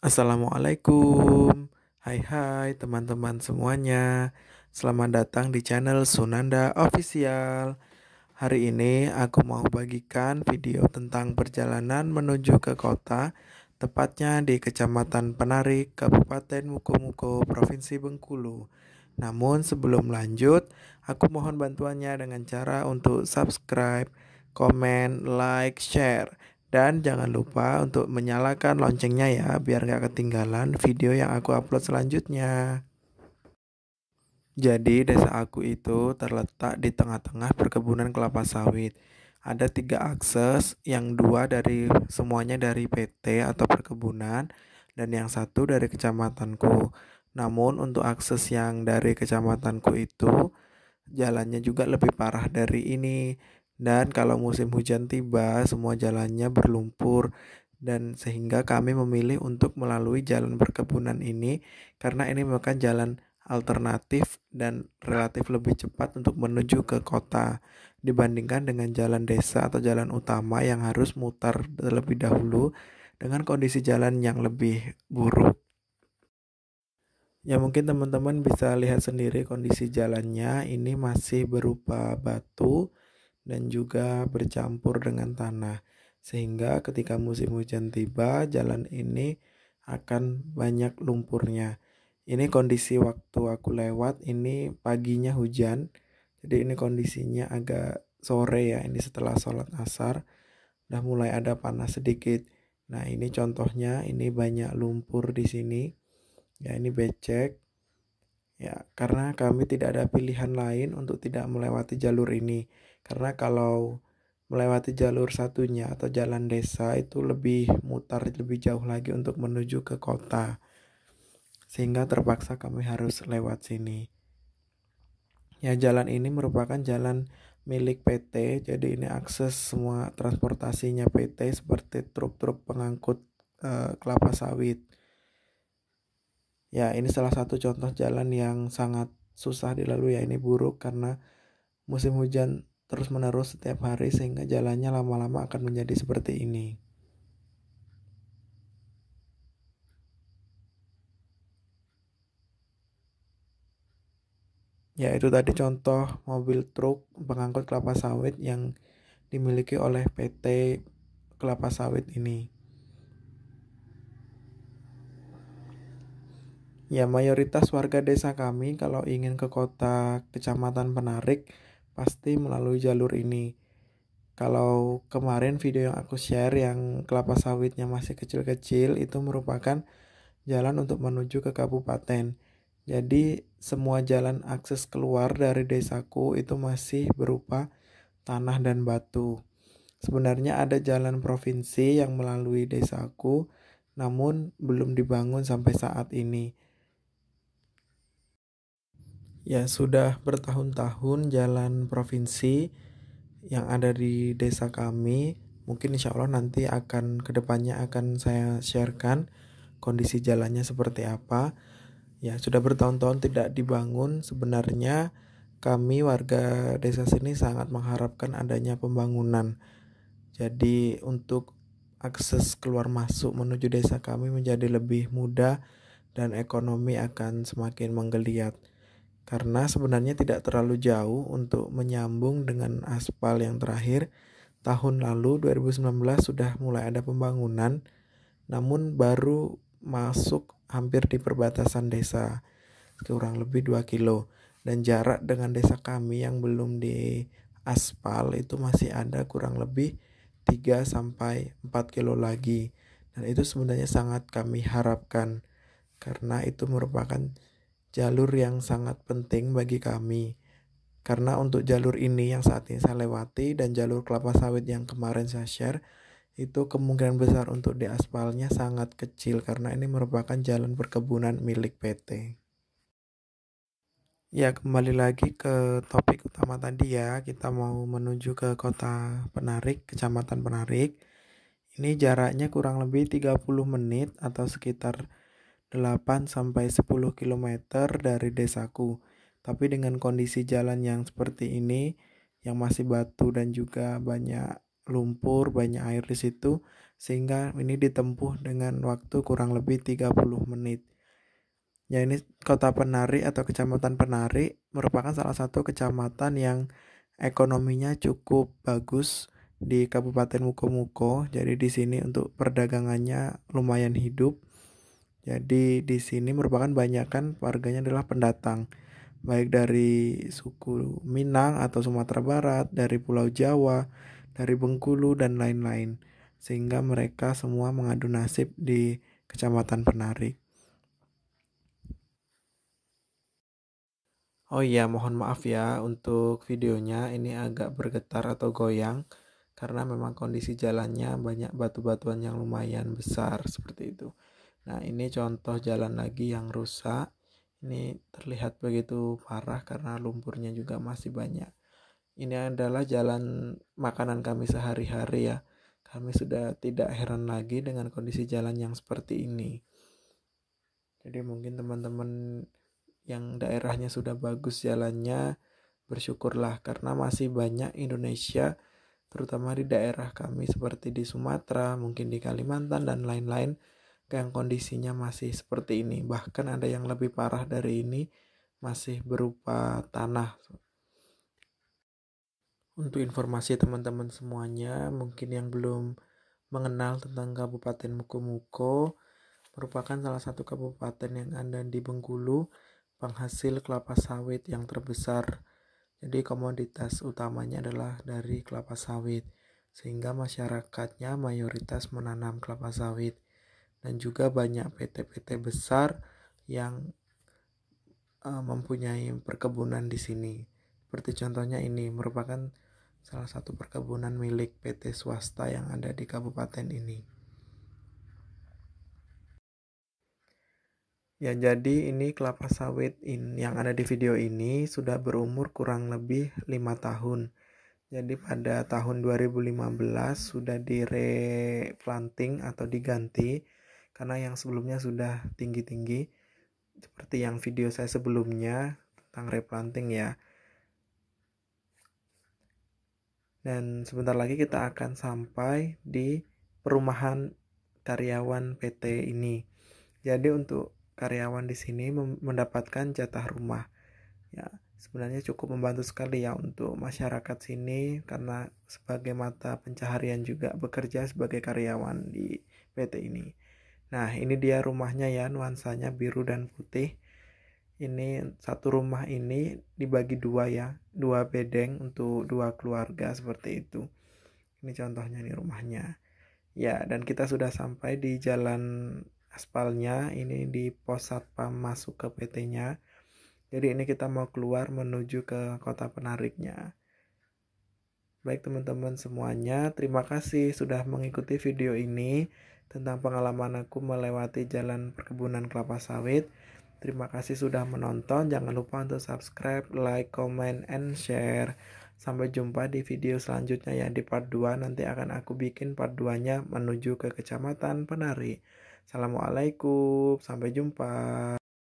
Assalamualaikum Hai hai teman-teman semuanya Selamat datang di channel Sunanda Official Hari ini aku mau bagikan video tentang perjalanan menuju ke kota Tepatnya di Kecamatan Penarik, Kabupaten Mukomuko, Provinsi Bengkulu Namun sebelum lanjut, aku mohon bantuannya dengan cara untuk subscribe, komen, like, share dan jangan lupa untuk menyalakan loncengnya ya, biar nggak ketinggalan video yang aku upload selanjutnya. Jadi desa aku itu terletak di tengah-tengah perkebunan kelapa sawit. Ada tiga akses, yang dua dari semuanya dari PT atau perkebunan, dan yang satu dari kecamatanku. Namun untuk akses yang dari kecamatanku itu, jalannya juga lebih parah dari ini dan kalau musim hujan tiba, semua jalannya berlumpur dan sehingga kami memilih untuk melalui jalan perkebunan ini karena ini merupakan jalan alternatif dan relatif lebih cepat untuk menuju ke kota dibandingkan dengan jalan desa atau jalan utama yang harus mutar terlebih dahulu dengan kondisi jalan yang lebih buruk. Ya mungkin teman-teman bisa lihat sendiri kondisi jalannya ini masih berupa batu dan juga bercampur dengan tanah. Sehingga ketika musim hujan tiba, jalan ini akan banyak lumpurnya. Ini kondisi waktu aku lewat, ini paginya hujan. Jadi ini kondisinya agak sore ya, ini setelah sholat asar. Udah mulai ada panas sedikit. Nah ini contohnya, ini banyak lumpur di sini. Ya ini becek, Ya, karena kami tidak ada pilihan lain untuk tidak melewati jalur ini. Karena kalau melewati jalur satunya atau jalan desa itu lebih mutar lebih jauh lagi untuk menuju ke kota. Sehingga terpaksa kami harus lewat sini. Ya, jalan ini merupakan jalan milik PT. Jadi ini akses semua transportasinya PT seperti truk-truk pengangkut uh, kelapa sawit. Ya, ini salah satu contoh jalan yang sangat susah dilalui ya. Ini buruk karena musim hujan terus-menerus setiap hari sehingga jalannya lama-lama akan menjadi seperti ini. Ya, itu tadi contoh mobil truk pengangkut kelapa sawit yang dimiliki oleh PT Kelapa Sawit ini. Ya mayoritas warga desa kami kalau ingin ke kota kecamatan penarik pasti melalui jalur ini. Kalau kemarin video yang aku share yang kelapa sawitnya masih kecil-kecil itu merupakan jalan untuk menuju ke kabupaten. Jadi semua jalan akses keluar dari desaku itu masih berupa tanah dan batu. Sebenarnya ada jalan provinsi yang melalui desaku namun belum dibangun sampai saat ini ya sudah bertahun-tahun jalan provinsi yang ada di desa kami. Mungkin insya Allah nanti akan kedepannya akan saya sharekan kondisi jalannya seperti apa. Ya sudah bertahun-tahun tidak dibangun sebenarnya kami warga desa sini sangat mengharapkan adanya pembangunan. Jadi untuk akses keluar masuk menuju desa kami menjadi lebih mudah dan ekonomi akan semakin menggeliat. Karena sebenarnya tidak terlalu jauh untuk menyambung dengan aspal yang terakhir. Tahun lalu 2019 sudah mulai ada pembangunan namun baru masuk hampir di perbatasan desa kurang lebih 2 kilo dan jarak dengan desa kami yang belum di aspal itu masih ada kurang lebih 3 sampai 4 kilo lagi dan itu sebenarnya sangat kami harapkan karena itu merupakan jalur yang sangat penting bagi kami. Karena untuk jalur ini yang saat ini saya lewati dan jalur kelapa sawit yang kemarin saya share, itu kemungkinan besar untuk diaspalnya sangat kecil karena ini merupakan jalan perkebunan milik PT. Ya, kembali lagi ke topik utama tadi ya. Kita mau menuju ke kota Penarik, kecamatan Penarik. Ini jaraknya kurang lebih 30 menit atau sekitar 8 sampai 10 km dari desaku. Tapi dengan kondisi jalan yang seperti ini yang masih batu dan juga banyak lumpur, banyak air di situ sehingga ini ditempuh dengan waktu kurang lebih 30 menit. Ya ini Kota Penari atau Kecamatan Penari merupakan salah satu kecamatan yang ekonominya cukup bagus di Kabupaten Mukomuko. Jadi di sini untuk perdagangannya lumayan hidup jadi di sini merupakan banyakkan warganya adalah pendatang, baik dari suku Minang atau Sumatera Barat, dari Pulau Jawa, dari Bengkulu dan lain-lain. Sehingga mereka semua mengadu nasib di Kecamatan Penarik. Oh iya, mohon maaf ya untuk videonya ini agak bergetar atau goyang karena memang kondisi jalannya banyak batu-batuan yang lumayan besar seperti itu. Nah, ini contoh jalan lagi yang rusak. Ini terlihat begitu parah karena lumpurnya juga masih banyak. Ini adalah jalan makanan kami sehari-hari ya. Kami sudah tidak heran lagi dengan kondisi jalan yang seperti ini. Jadi mungkin teman-teman yang daerahnya sudah bagus jalannya, bersyukurlah karena masih banyak Indonesia terutama di daerah kami seperti di Sumatera, mungkin di Kalimantan dan lain-lain yang kondisinya masih seperti ini. Bahkan ada yang lebih parah dari ini masih berupa tanah. Untuk informasi teman-teman semuanya, mungkin yang belum mengenal tentang Kabupaten Mukomuko merupakan salah satu kabupaten yang ada di Bengkulu penghasil kelapa sawit yang terbesar. Jadi komoditas utamanya adalah dari kelapa sawit sehingga masyarakatnya mayoritas menanam kelapa sawit dan juga banyak PT-PT besar yang uh, mempunyai perkebunan di sini. Seperti contohnya ini merupakan salah satu perkebunan milik PT swasta yang ada di kabupaten ini. Ya, jadi ini kelapa sawit in, yang ada di video ini sudah berumur kurang lebih lima tahun. Jadi pada tahun 2015 sudah direplanting atau diganti karena yang sebelumnya sudah tinggi-tinggi seperti yang video saya sebelumnya tentang replanting ya dan sebentar lagi kita akan sampai di perumahan karyawan PT ini jadi untuk karyawan di sini mendapatkan jatah rumah ya sebenarnya cukup membantu sekali ya untuk masyarakat sini karena sebagai mata pencaharian juga bekerja sebagai karyawan di PT ini. Nah, ini dia rumahnya ya, nuansanya biru dan putih. Ini satu rumah ini dibagi dua ya, dua bedeng untuk dua keluarga seperti itu. Ini contohnya nih rumahnya. Ya, dan kita sudah sampai di jalan aspalnya, ini di pos satpam masuk ke PT-nya. Jadi ini kita mau keluar menuju ke kota penariknya. Baik teman-teman semuanya, terima kasih sudah mengikuti video ini tentang pengalaman aku melewati jalan perkebunan kelapa sawit. Terima kasih sudah menonton. Jangan lupa untuk subscribe, like, comment, and share. Sampai jumpa di video selanjutnya yang di part 2. Nanti akan aku bikin part 2-nya menuju ke Kecamatan Penari. Assalamualaikum. Sampai jumpa.